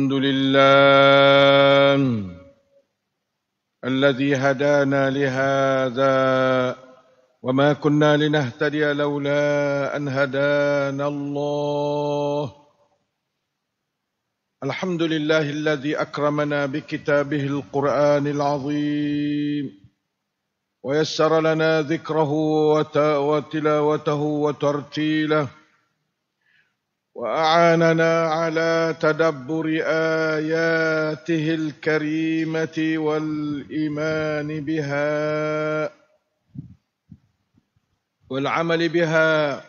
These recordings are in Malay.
الحمد لله الذي هدانا لهذا وما كنا لنهتدي لولا أن هدانا الله الحمد لله الذي أكرمنا بكتابه القرآن العظيم ويسر لنا ذكره وتلاوته وترتيله واعاننا على تدبر اياته الكريمه والايمان بها والعمل بها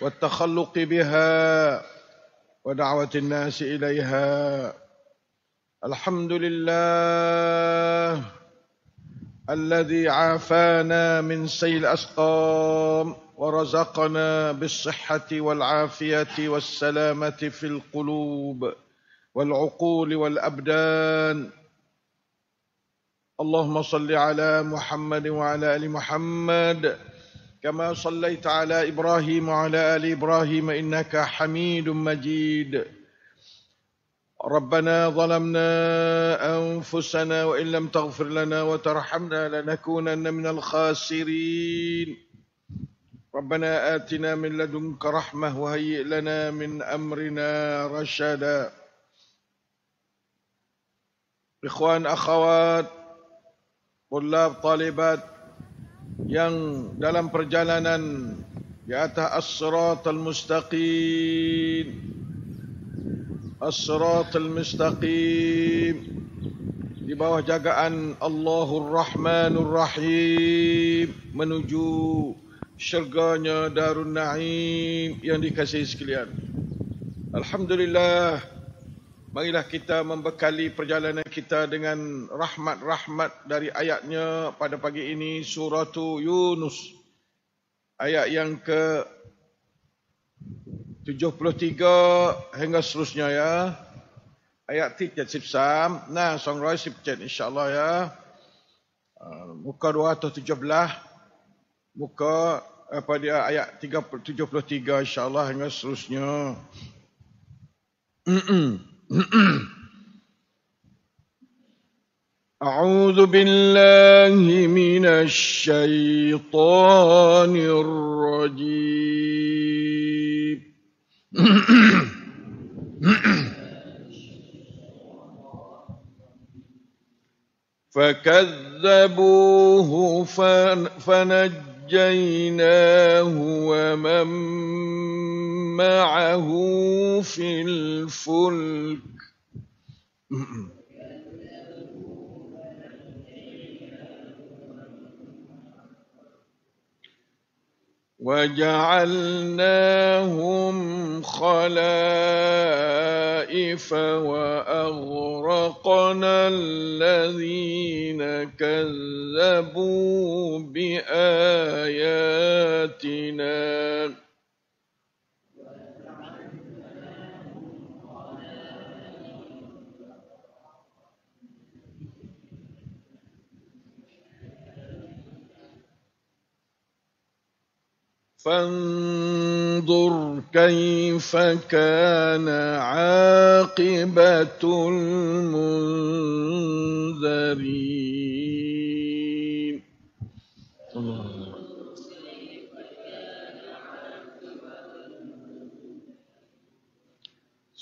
والتخلق بها ودعوه الناس اليها الحمد لله الذي عافانا من سيل الأسقام ورزقنا بالصحة والعافية والسلامة في القلوب والعقول والأبدان اللهم صل على محمد وعلى آل محمد كما صليت على إبراهيم وعلى آل إبراهيم إنك حميد مجيد ربنا ظلمنا أنفسنا وإن لم تغفر لنا وترحمنا لنكونن من الخاسرين ربنا آتنا من لدنك رحمة وهيئ لنا من أمرنا رشدا إخوان أخوات طلاب طالبات yang dalam perjalanan di atas as al mustaqim as-siratal mustaqim di bawah jagaan Allahur Rahmanur Rahim menuju syurganya Darun Naim yang dikasihi sekalian. Alhamdulillah marilah kita membekali perjalanan kita dengan rahmat-rahmat dari ayatnya pada pagi ini surah Yunus ayat yang ke 73 hingga seterusnya ya. Ayat 73. Nah, 117 insyaAllah ya. Uh, muka 217. Muka apa dia ayat 373 insyaAllah hingga seterusnya. أعوذ بالله من الشيطان الرجيم فكذبوه فنجيناه ومن معه في الفلك وجعلناهم خلائف وأغرقنا الذين كذبوا بآياتنا فانظر كيف كان عاقبة المنذرين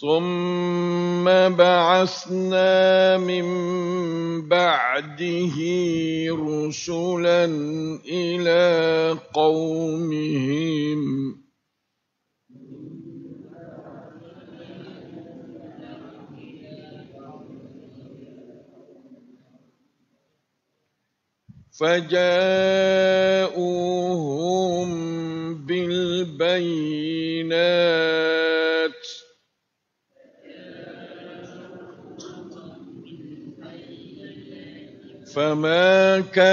ثم بعثنا من بعده رسلا إلى قومهم فجاءوا لك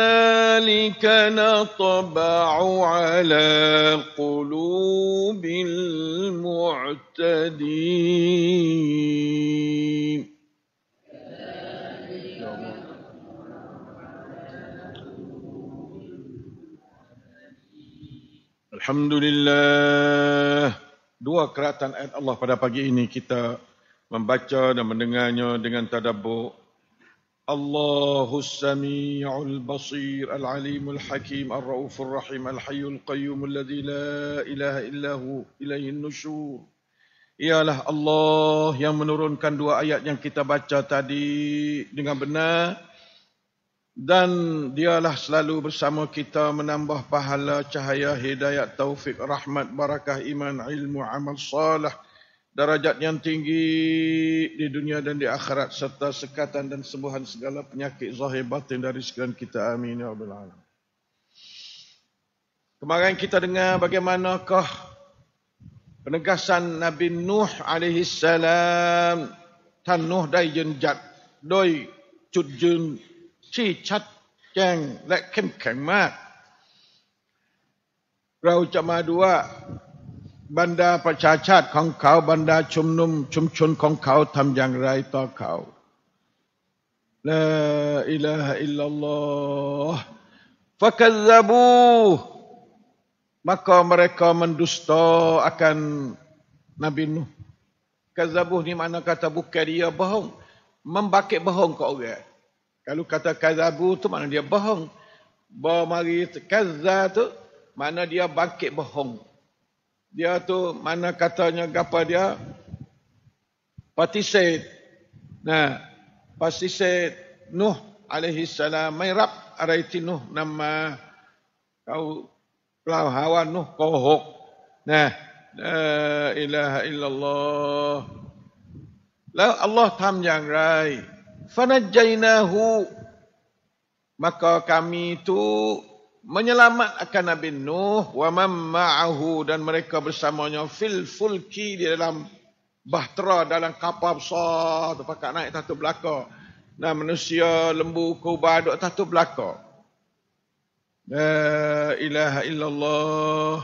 كذلك نطبع على قلوب المعتدين Alhamdulillah Dua keratan ayat Allah pada pagi ini kita Membaca dan mendengarnya dengan tadabbur. الله السميع البصير العليم الحكيم الرؤوف الرحيم الحي القيوم الذي لا إله إلا هو إليه النشور Ialah Allah yang menurunkan dua ayat yang kita baca tadi dengan benar. Dan dialah selalu bersama kita menambah pahala cahaya, hidayat, taufik, rahmat, barakah, iman, ilmu, amal, salah darajat yang tinggi di dunia dan di akhirat serta sekatan dan sembuhan segala penyakit zahir batin dari sekalian kita amin ya rabbal alamin kemarin kita dengar bagaimanakah penegasan Nabi Nuh alaihi salam tan Nuh dai jenjat doi cut jun ci chat jeng lek kem kem mak dua. บรรดาประชาชาติของเขาบรรดาชุมนุมชุมชนของเขาทำอย่างไรต่อเขาลาอิลาฮะอิลลัลลอฮฟะกัซซบู maka mereka mendusta Nabi Nuh. ni mana kata bukan dia Membakit bohong ke orang. Kalau kata kazabuh tu mana dia bohong. Bawa mari tu mana dia bangkit bohong dia tu mana katanya gapa dia patisid nah patisid nuh alaihi salam mai rab araiti nuh nama kau pelau hawa nuh kohok nah la ilaha illallah la Allah tam yang rai fanajainahu maka kami tu menyelamatkan Nabi Nuh wa man ma'ahu dan mereka bersamanya fil fulki di dalam bahtera dalam kapal besar tu pakat naik satu belaka nah manusia lembu kubah duk satu belaka la ilaha illallah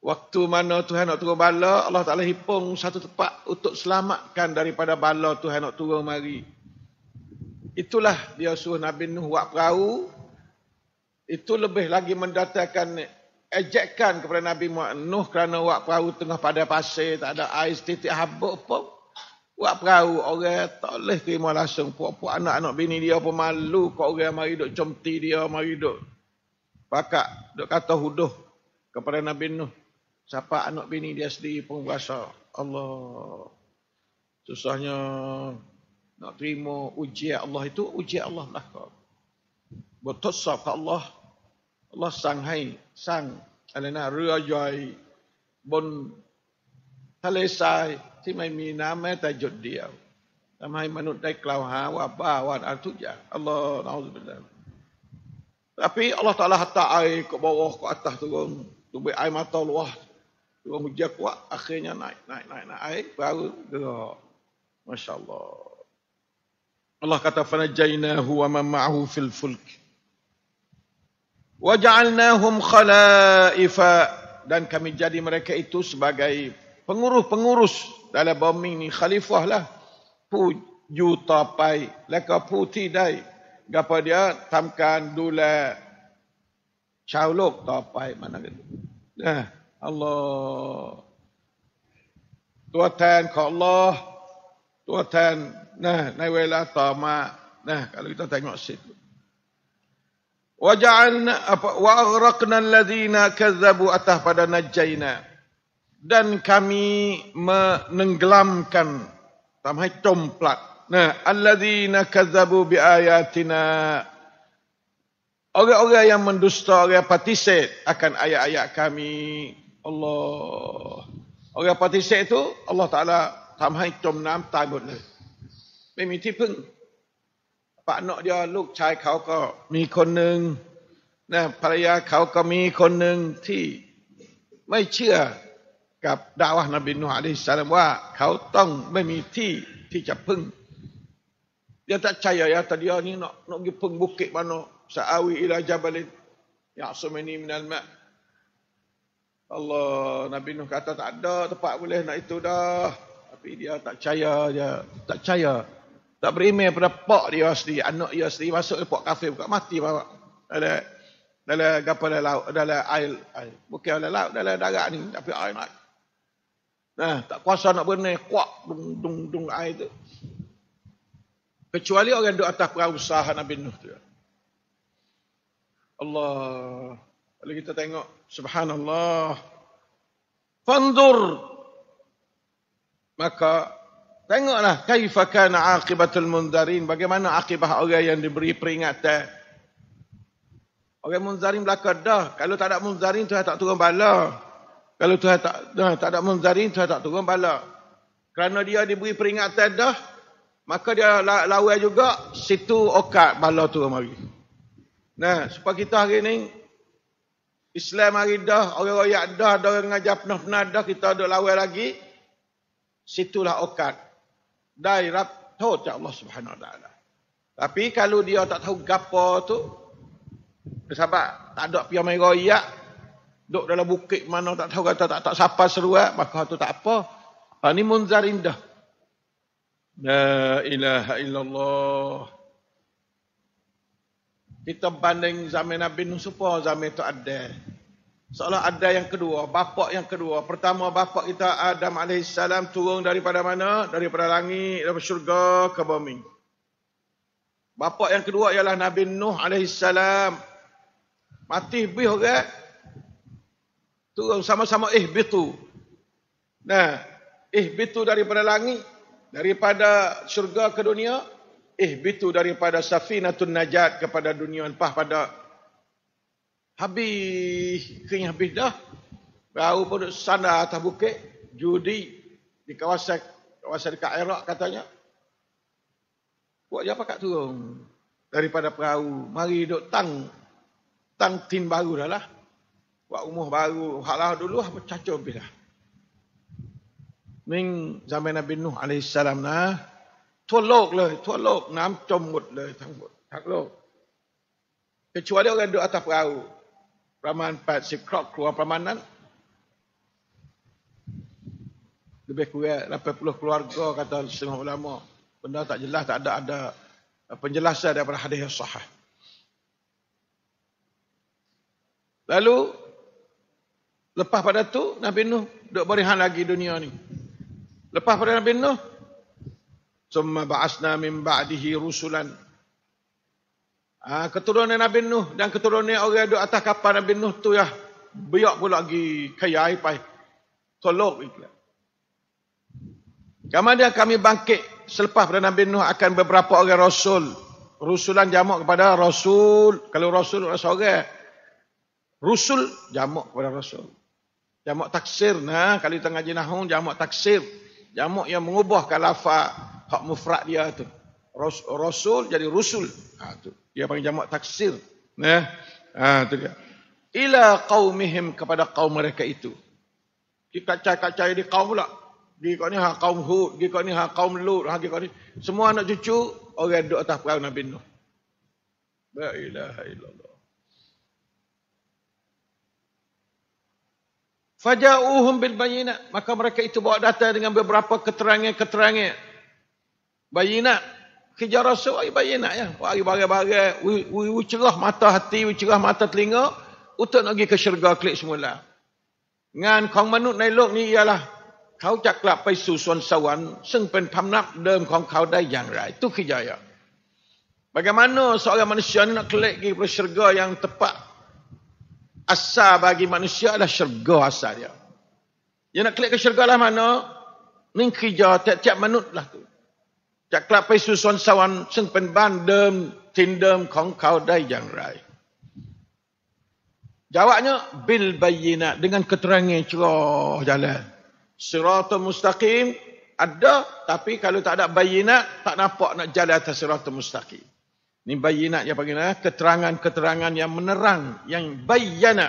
waktu mana Tuhan nak turun bala Allah Taala hipung satu tempat untuk selamatkan daripada bala Tuhan nak turun mari itulah dia suruh Nabi Nuh buat perahu itu lebih lagi mendatangkan ejekan kepada Nabi Muhammad Nuh kerana wak perahu tengah pada pasir tak ada ais titik habuk pun wak perahu orang tak boleh terima langsung puak-puak anak-anak bini dia pun malu kau orang mari duk comti dia mari duk pakak duk kata huduh kepada Nabi Nuh siapa anak bini dia sendiri pun rasa Allah susahnya nak terima ujian Allah itu ujian Allah lah kau บททดสอบของอัลลอฮ์อัลลอฮ์สั่งให้สร้างอะไรนะเรือย่อยบนทะเลทรายที่ไม่มีน้ําแม้แต่หยดเดียวทําให้มนุษย์ได้กล่าวหาว่าบ้าว่าอะไรทุกอย่างอัลลอฮ์เอาสุดแล้ว Tapi Allah Ta'ala hatta air ke bawah ke atas tu kan. Tu beri air mata luah. Tu kan hujah kuat. Akhirnya naik, naik, naik, naik air. Baru gerak. Masya Allah. Allah kata, Fana jainahu wa mamma'ahu fil fulk." waja'alnahum khalaifa dan kami jadi mereka itu sebagai pengurus-pengurus dalam bumi ini khalifah lah pu juta pai leka pu tidai gapo dia tamkan dula chaulok tapai mana gitu nah eh, Allah tuatan ke Allah tuatan nah naik wala tama nah kalau kita tengok situ wa apa wa aghraqna alladhina kadzabu atah pada najaina dan kami menenggelamkan tamai tomplat nah alladhina kadzabu bi ayatina orang-orang yang mendusta orang patiset akan ayat-ayat kami Allah orang patiset itu Allah Taala tamai tom nam tabut ni memang tipu ปะเนาะยอลูกชายเขาก็มีคนหนึ่งนะภรรยาเขาก็มีคนหนึ่งที่ไม่เชื่อกับดาวฮนบินหาดิสารว่าเขาต้องไม่มีที่ที่จะพึ่งยะตะชัยยะตะเดียวนี้เนาะนกยุพึ่งบุกิมาเนาะสาวีอิลาจับลินยาสุมนีมินัลมะอัลลอฮ์นบีนุกัตตาตัดดอต e m p a t เ o l e h nak itu d a tapi dia tak c a y a dia tak c a y a Tak berimeh pada pak dia sendiri, anak dia sendiri masuk pak kafe buka mati bawa. Ada dalam gapa dalam laut, dalam air, air. Bukan dalam laut, dalam darat ni tapi air naik. Nah, tak kuasa nak berenai kuak dung dung dung air tu. Kecuali orang yang duduk atas perahu sahah Nabi Nuh tu. Allah. Kalau kita tengok. Subhanallah. Fandur. Maka Tengoklah kaifa kana aqibatul mundarin bagaimana akibah orang yang diberi peringatan. Orang munzarin belaka dah. Kalau tak ada munzarin Tuhan tak turun bala. Kalau Tuhan tak dah, tak ada munzarin Tuhan tak turun bala. Kerana dia diberi peringatan dah, maka dia lawan juga situ okat bala tu mari. Nah, supaya kita hari ni Islam hari dah, orang-orang yang dah, orang-orang yang dah, kita ada lawan lagi, situlah okat dari rap tahu tak Allah Subhanahu Wa Taala. Tapi kalau dia tak tahu gapo tu, sahabat, tak ada piyam royak, dok dalam bukit mana tak tahu kata tak tak siapa seruah, eh. maka tu tak apa. Ini ha, ni munzarinda. La ilaha illallah. Kita banding zaman Nabi Nusupa, zaman itu ada seolah ada yang kedua, bapak yang kedua. Pertama bapak kita Adam alaihissalam turun daripada mana? Daripada langit, daripada syurga ke bumi. Bapak yang kedua ialah Nabi Nuh alaihissalam. Mati bih orang. Kan? Turun sama-sama ihbitu. Nah, ihbitu daripada langit, daripada syurga ke dunia, ihbitu daripada safinatun najat kepada dunia, lepas pada Habis, kering habis dah. Baru pun duduk sana atas bukit, judi di kawasan kawasan dekat Iraq katanya. Buat apa kat turun? Daripada perahu, mari duduk tang. Tang tin baru dah lah. Buat umur baru, halah dulu apa lah, cacau habis dah. Ming zaman Nabi Nuh AS lah. Tolok lah, tolok. Nam comut lah, tanggut. Tak lok, Kecuali orang duduk atas perahu. ประมาณ80ครอบครัวประมาณนั้น lebih kurang 80 keluarga kata semua ulama benda jelas tak ada ada penjelasan daripada hadis lalu lepas pada tu Nabi Nuh duk berihan lagi dunia ni lepas pada Nabi Nuh summa ba'asna min ba'dihi rusulan Ha, keturunan Nabi Nuh dan keturunan orang yang duduk atas kapal Nabi Nuh tu ya biar pula lagi kaya air pai tolok itu kemudian kami bangkit selepas pada Nabi Nuh akan beberapa orang rasul rusulan jamak kepada rasul kalau rasul rasul orang rusul jamak kepada rasul jamak taksir nah kalau tengah jinahun jamak taksir jamak yang mengubah kalafa hak mufrad dia tu rasul jadi rusul ha, tu dia panggil jamak taksir ya ha tu dia ila qaumihim kepada kaum mereka itu kita cakap-cakap di kaum pula di kau ni ha kaum hud di kau ni ha kaum lut ha di kau ni semua anak cucu orang duk atas perahu nabi nuh la ilaha illallah Faja'uhum bil bayyinat. Maka mereka itu bawa data dengan beberapa keterangan-keterangan. Bayyinat kerja rasa bagi bayi nak ya. Bagi barang-barang, cerah mata hati, cerah mata telinga, untuk nak pergi ke syurga klik semula. Ngan kong manut nailok ni ialah, kau cak lah pai su suan sawan, seng pen pamnak dem kong kau dah yang rai. Itu kerja ya. Bagaimana seorang manusia ni nak klik ke syurga yang tepat? Asal bagi manusia adalah syurga asal dia. Dia nak klik ke syurga lah mana? Ni kerja tiap-tiap manut lah tu. จะกลับไปสู่สวนสวรรค์ซึ่งเป็นบ้านเดิมถิ่นเดิมของเขาได้อย่างไรจาวานะบิลบายินะ dengan keterangan yang jalan siratul mustaqim ada tapi kalau tak ada bayina tak nampak nak jalan atas siratul mustaqim ni yang panggil eh, keterangan-keterangan yang menerang yang bayana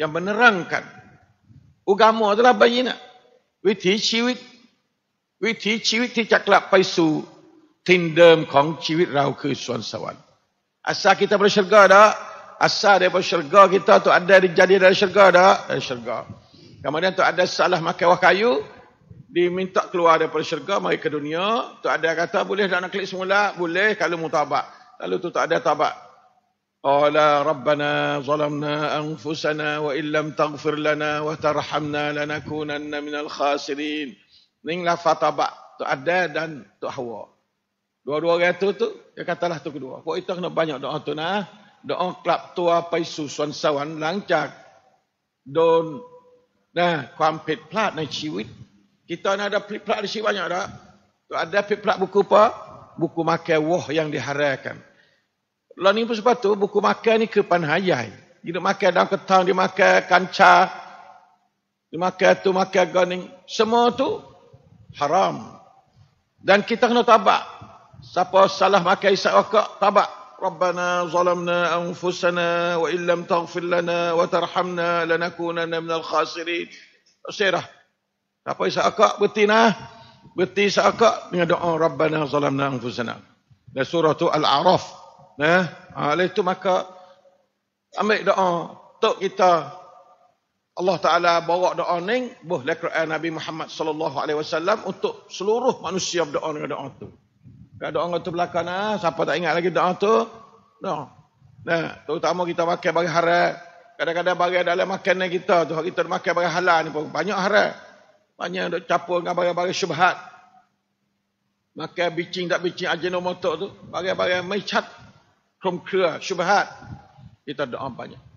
yang menerangkan agama adalah bayina วิถีชีวิตวิถีชีวิตที่จะกลับไปสู่ทินเดิมของชีวิตเราคือสวนสวรรค์อาศาคิตาบริชรกาดะอาศาเดบริชรกาคิตาตัวอันเดริจัดีดริชรกาดะดริชรกาคำนั้นตัวอันเดสัลลัมแควะคายุดีมินตักลัวเดบริชรกามาอีกดุนยาตัวอันเดกัตตาบุลีดานักลิสมุลาบุลีคัลลุมุตาบะแล้วตัวตัวอันเดตาบะ قال ربنا ظلمنا أنفسنا وإن لم تغفر لنا وترحمنا لنكونن من الخاسرين Ning la fatabak tu ada dan tu hawa. Dua-dua orang tu tu, dia katalah tu kedua. Kau itu kena banyak doa tu nah. Doa klub tua paisu suan sawan lancar. Don nah, kuam pit plat na ciwit. Kita nak ada pit plat di banyak dah. Tu ada pit plat buku apa? Buku makan wah yang diharakan. Lah ni pun sebab tu buku makan ni kepan hayai. Dia makan dalam ketang, dia makan kancah. Dia makan tu, makan gani. Semua tu haram. Dan kita kena tabak. Siapa salah maka isap rokok, tabak. Rabbana zalamna anfusana wa illam taghfir lana wa tarhamna lanakunanna minal khasirin. Usirah. Siapa isap rokok, berhenti nah. Berhenti isap rokok dengan doa Rabbana zalamna anfusana. Dan surah tu Al-A'raf. Nah, ha, itu maka ambil doa untuk kita Allah Taala bawa doa ni buh Al-Quran Nabi Muhammad sallallahu alaihi wasallam untuk seluruh manusia berdoa dengan doa tu. Kalau doa tu belakang ah, siapa tak ingat lagi doa tu? no, Nah, terutama kita pakai bagi haram. Kadang-kadang bagi dalam makanan kita tu, kita makan bagi halal ni pun banyak haram. Banyak dok capur dengan bagi-bagi syubhat. Makan bicing tak bicing ajinomoto tu, bagi-bagi mecat, kromkra, syubhat. Kita doa banyak.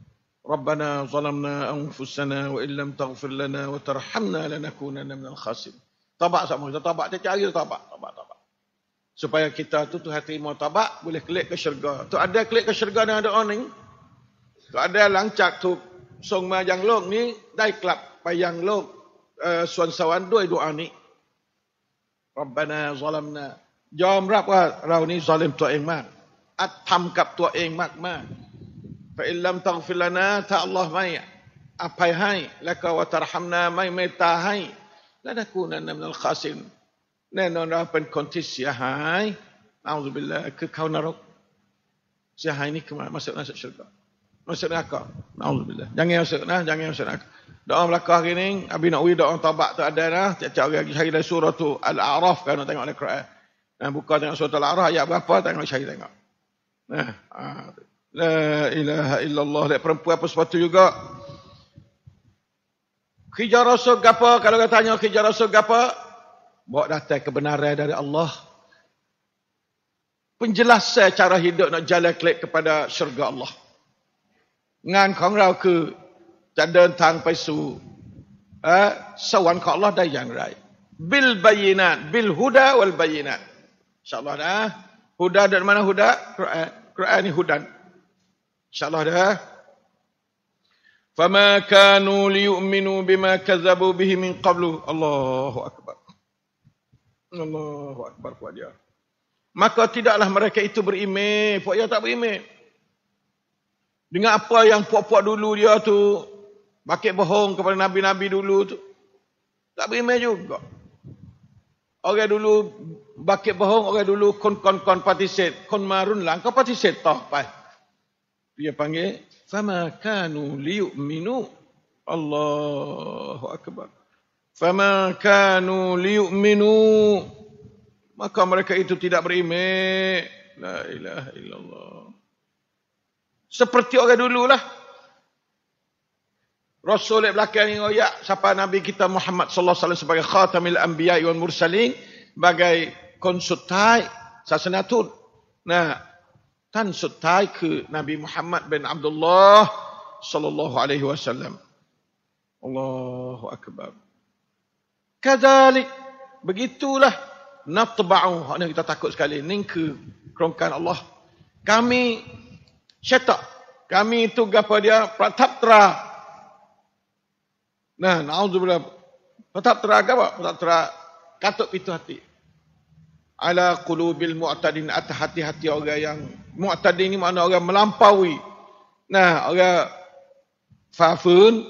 ربنا ظلمنا أنفسنا وإن لم تغفر لنا وترحمنا لنكونن من الخاسرين طبع sama kita طبع dia cari طبع طبع طبع supaya kita tu tu hati mau طبع boleh klik ke syurga tu ada klik ke syurga dan ada orang ni tu ada langcak tu song ma yang long ni dai club payang long uh, eh, suan sawan dua doa ni Rabbana zalamna jom rap rau ni zalim tu emak at tam kap tu emak mak, mak fa in lam taghfir lana ta Allah mai apa hai laka wa tarhamna mai mai ta hai la nakuna min al khasin ne non ra pen kontis ya hai auzubillah ke kau narok si ya hai ni kemar masuk masuk syurga masuk neraka auzubillah jangan masuk nah jangan masuk neraka doa belaka hari ni abi nak doa tabak tu ada dah tiap-tiap hari lagi hari dari surah tu al araf kan nak tengok dalam quran dan buka tengok surah al araf ayat berapa tengok cari tengok nah ah. La ilaha illallah Lihat perempuan apa sepatu juga Khijar rasul gapa Kalau kita tanya khijar rasul gapa Bawa datang kebenaran dari Allah Penjelasan cara hidup nak jalan klik kepada syurga Allah Ngan kong rau ke Jadun tang paisu eh, Sawan ka Allah dah yang rai Bil bayinat Bil huda wal bayinat InsyaAllah dah Huda dan mana huda Quran Quran ni hudan InsyaAllah dah. Fama kanu liyuminu bima kazabu bihi min qablu. Allahu Akbar. Allahu Akbar kuat ya. Maka tidaklah mereka itu berimeh. Puak dia ya, tak berimeh. Dengan apa yang puak-puak dulu dia tu. Bakit bohong kepada Nabi-Nabi dulu tu. Tak berimeh juga. Orang dulu bakit bohong. Orang dulu kon-kon-kon patisit. Kon marun lah. Kau patisit toh. Pai dia panggil fama kanu liyuminu Allahu akbar fama kanu liyuminu maka mereka itu tidak beriman la ilaha illallah seperti orang dululah Rasul yang belakang ini, oh siapa Nabi kita Muhammad sallallahu alaihi wasallam sebagai khatamil anbiya wal mursalin, sebagai konsultai sasenatun. Nah, ท่านสุดท้ายคือนบีมุฮัมมัดเบนอับดุลลอฮ์ซัลลัลลอฮุอะลัยฮิวะสัลลัมอัลลอฮุอักบาร์คดาลิก kan begitulah natba'u hanya kita takut sekali ini ke kerongkan Allah kami syaitan kami itu apa dia pratapra nah na'udzubillah pratapra apa pratapra katuk pintu hati ala qulubil mu'tadin at hati-hati orang yang mu'tadin ni makna orang melampaui nah orang fafun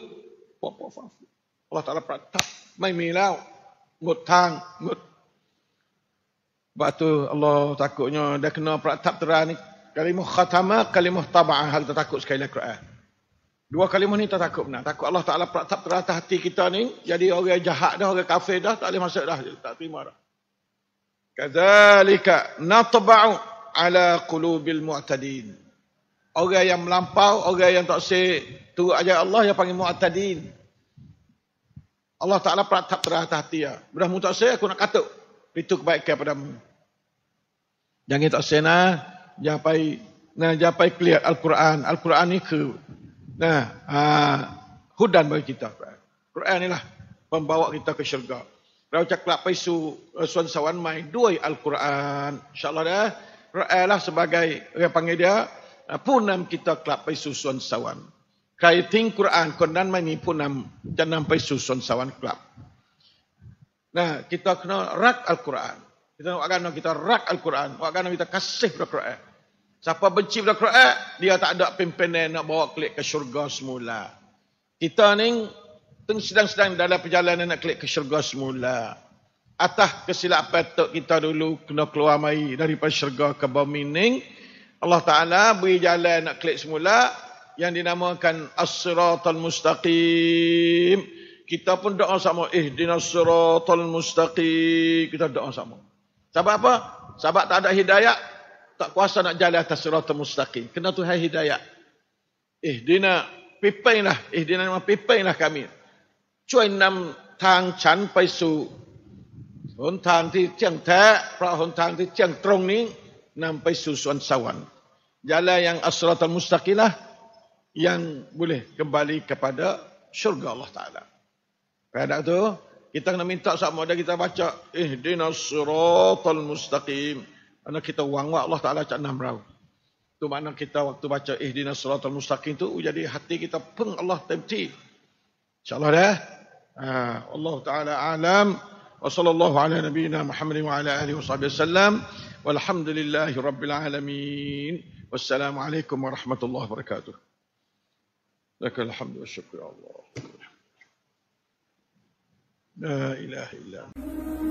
apa fafun Allah Taala pratap mai melau mutang mut batu Allah takutnya dah kena pratap terah ni kalimah khatama kalimah tabaah hal takut sekali lah Quran dua kalimah ni tak takut benar takut Allah Taala pratap terah hati kita ni jadi orang jahat dah orang kafir dah tak boleh masuk dah tak terima dah Kadzalika natba'u ala qulubil mu'tadin. Orang yang melampau, orang yang tak sesuai tu aja Allah yang panggil mu'tadin. Allah Taala peratap terhati hati ya. Sudah mu tak sesuai aku nak katuk. Itu kebaikan padamu. Jangan tak sesuai nah, japai nah japai kelihat al-Quran. Al-Quran ni ke nah, ah, hudan bagi kita. Quran inilah pembawa kita ke syurga. เราจะกลับไปสู่สวนสวรรค์ใหม่ด้วยอัลกุรอานอัลลอฮ์นะเราแอลลอฮ์ sebagai เรียกว่าไงเดียผู้นำ kita กลับไปสู่สวนสวรรค์ใครทิ้งกุรอานคนนั้นไม่มีผู้นำจะนำไปสู่สวนสวรรค์กลับนะ kita kena รักอัลกุรอาน kita akan kita rak al Quran akan kita kasih pada siapa benci pada dia tak ada pimpinan nak bawa ke syurga semula kita ni Tentu sedang-sedang dalam perjalanan nak klik ke syurga semula. Atas kesilapan tok kita dulu kena keluar mai daripada syurga ke bumi ni. Allah Ta'ala beri jalan nak klik semula yang dinamakan as-siratul mustaqim. Kita pun doa sama. Eh, dinasiratul mustaqim. Kita doa sama. Sebab apa? Sebab tak ada hidayah, tak kuasa nak jalan atas siratul mustaqim. Kena Tuhan hidayah. Eh, dina pipainlah. Eh, dina pipainlah kami. ช่วยนำทางฉันไปสู่หนทางที่เที่ยงแท้พระหนทางที่เที่ยงตรงนี้นำไปสู่สวนสวรรค์ยาแลยังอัสรตมุสตะกิลยัง boleh kembali kepada syurga Allah Ta'ala. Pada tu, kita kena minta sama ada kita baca, eh dinasiratul mustaqim. Karena kita wang Allah Ta'ala cak enam rau. Itu makna kita waktu baca, eh dinasiratul mustaqim tu, jadi hati kita peng Allah tempti. InsyaAllah dah. Ya? Ha, Allah Ta'ala alam wa sallallahu ala nabiyina Muhammad wa ala alihi wa sahbihi sallam walhamdulillahi rabbil alamin wassalamualaikum warahmatullahi wabarakatuh لك الحمد والشكر يا الله لا اله الا انت